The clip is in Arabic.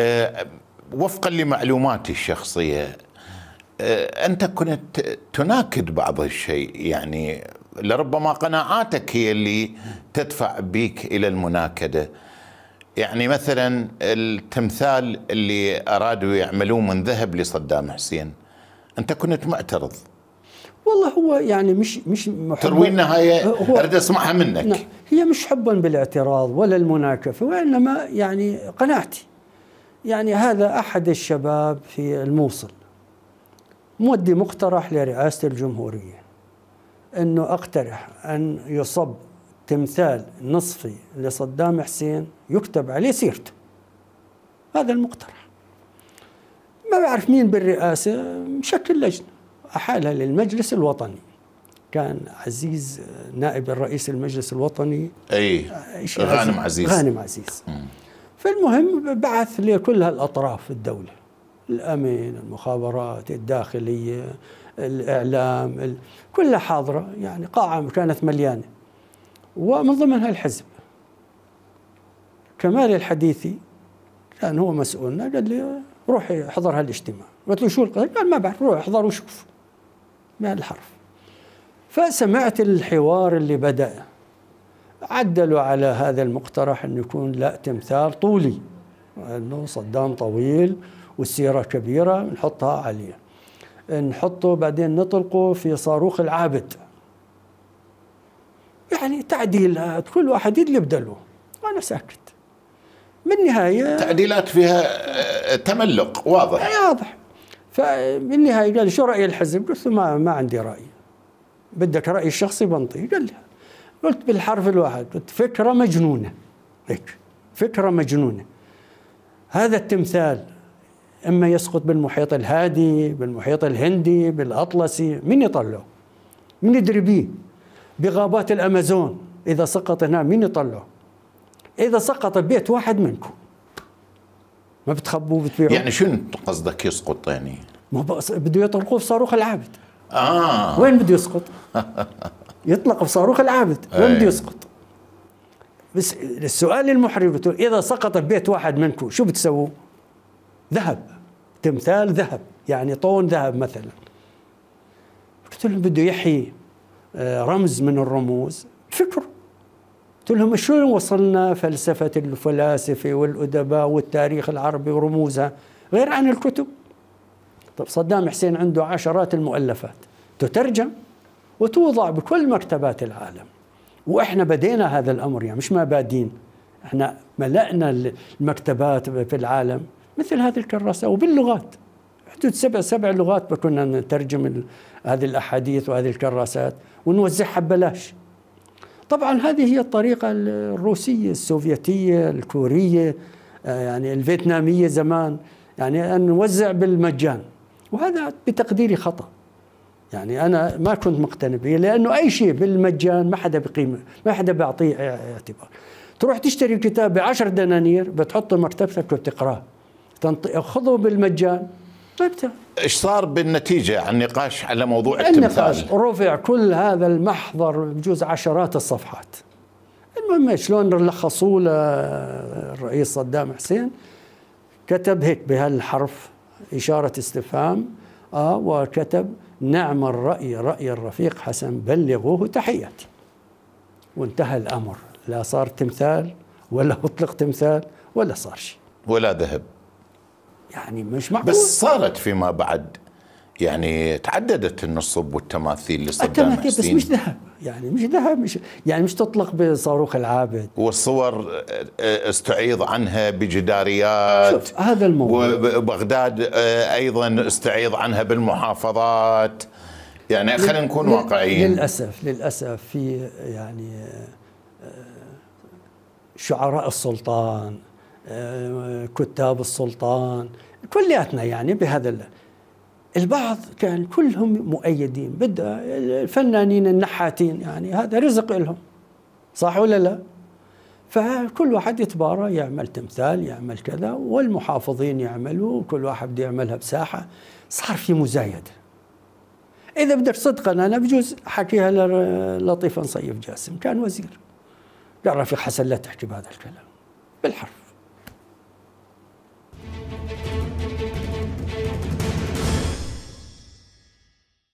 آه، وفقا لمعلوماتي الشخصيه آه، انت كنت تناكد بعض الشيء يعني لربما قناعاتك هي اللي تدفع بك الى المناكده يعني مثلا التمثال اللي ارادوا يعملوه من ذهب لصدام حسين انت كنت معترض والله هو يعني مش مش تروي النهايه اريد اسمعها منك نعم، هي مش حبا بالاعتراض ولا المناكفه وانما يعني قناعتي يعني هذا أحد الشباب في الموصل مودي مقترح لرئاسة الجمهورية أنه أقترح أن يصب تمثال نصفي لصدام حسين يكتب عليه سيرته هذا المقترح ما بعرف مين بالرئاسة شكل لجنة أحالها للمجلس الوطني كان عزيز نائب الرئيس المجلس الوطني أي يعني؟ غانم عزيز غانم عزيز م. فالمهم بعث لكل هالأطراف في الدولة الأمن المخابرات الداخلية الإعلام كلها حاضرة يعني قاعة كانت مليانة ومن ضمنها الحزب كمال الحديثي كان هو مسؤولنا قال لي روح احضر هالاجتماع قلت له شو القضية قال ما بعرف روح احضر وشوف بهالحرف فسمعت الحوار اللي بدأ عدلوا على هذا المقترح أن يكون لا تمثال طولي أنه صدام طويل والسيرة كبيرة نحطها عليه نحطه بعدين نطلقه في صاروخ العابد يعني تعديلات كل واحد يدلي بدلو وأنا ساكت بالنهاية تعديلات فيها آه، تملق واضح واضح فبالنهاية قال شو رأي الحزب؟ قلت له ما, ما عندي رأي بدك رأيي الشخصي بنطي قال لي قلت بالحرف الواحد قلت فكرة مجنونة هيك فكرة مجنونة هذا التمثال إما يسقط بالمحيط الهادي بالمحيط الهندي بالأطلسي من يطلعه من يدري بيه بغابات الأمازون إذا سقط هنا من يطلعه إذا سقط بيت واحد منكم ما بتخبوا بتبيعوا يعني شنو قصدك يسقط يعني؟ ما بده يطلقوه في صاروخ العابد اه وين بده يسقط؟ يطلق بصاروخ العابد لم يسقط بس السؤال المحرج اذا سقط بيت واحد منكم شو بتسووا؟ ذهب تمثال ذهب يعني طون ذهب مثلا قلت لهم بده يحيي آه، رمز من الرموز فكر قلت لهم شلون وصلنا فلسفة الفلاسفة والأدباء والتاريخ العربي ورموزها غير عن الكتب طب صدام حسين عنده عشرات المؤلفات تترجم وتوضع بكل مكتبات العالم واحنا بدينا هذا الامر يعني مش ما بادين احنا ملأنا المكتبات في العالم مثل هذه الكراسة وباللغات حدود سبع سبع لغات كنا نترجم هذه الأحاديث وهذه الكراسات ونوزعها ببلاش طبعا هذه هي الطريقة الروسية السوفيتية الكورية آه، يعني الفيتنامية زمان يعني أن نوزع بالمجان وهذا بتقديري خطأ يعني انا ما كنت مقتنع به لانه اي شيء بالمجان ما حدا بقيمه ما حدا بيعطيه اعتبار تروح تشتري كتاب ب 10 دنانير بتحطه مكتبتك وتقراه خذه بالمجان ايش صار بالنتيجه عن نقاش على موضوع التمثال؟ النقاش رفع كل هذا المحضر بجوز عشرات الصفحات المهم شلون لخصوه للرئيس صدام حسين كتب هيك بهالحرف اشاره استفهام آه وكتب نعم الرأي رأي الرفيق حسن بلغوه تحياتي وانتهى الأمر لا صار تمثال ولا أطلق تمثال ولا صار شيء ولا ذهب يعني مش معقول بس صارت فيما بعد يعني تعددت النصب والتماثيل لصدام التماثيل بس مش ذهب يعني مش ذهب مش يعني مش تطلق بصاروخ العابد والصور آه، استعيض عنها بجداريات شوف هذا الموضوع وبغداد آه، ايضا استعيض عنها بالمحافظات يعني خلينا نكون واقعيين للاسف للاسف في آه، يعني شعراء السلطان كتاب السلطان كلياتنا يعني بهذا البعض كان كلهم مؤيدين بدا الفنانين النحاتين يعني هذا رزق لهم صح ولا لا فكل واحد يتبارى يعمل تمثال يعمل كذا والمحافظين يعملوا كل واحد بده يعملها بساحة صار في مزايدة إذا بدك صدقا أنا بجوز حكيها لطيفة نصيف جاسم كان وزير قال رفيق حسن لا تحكي بهذا الكلام بالحرف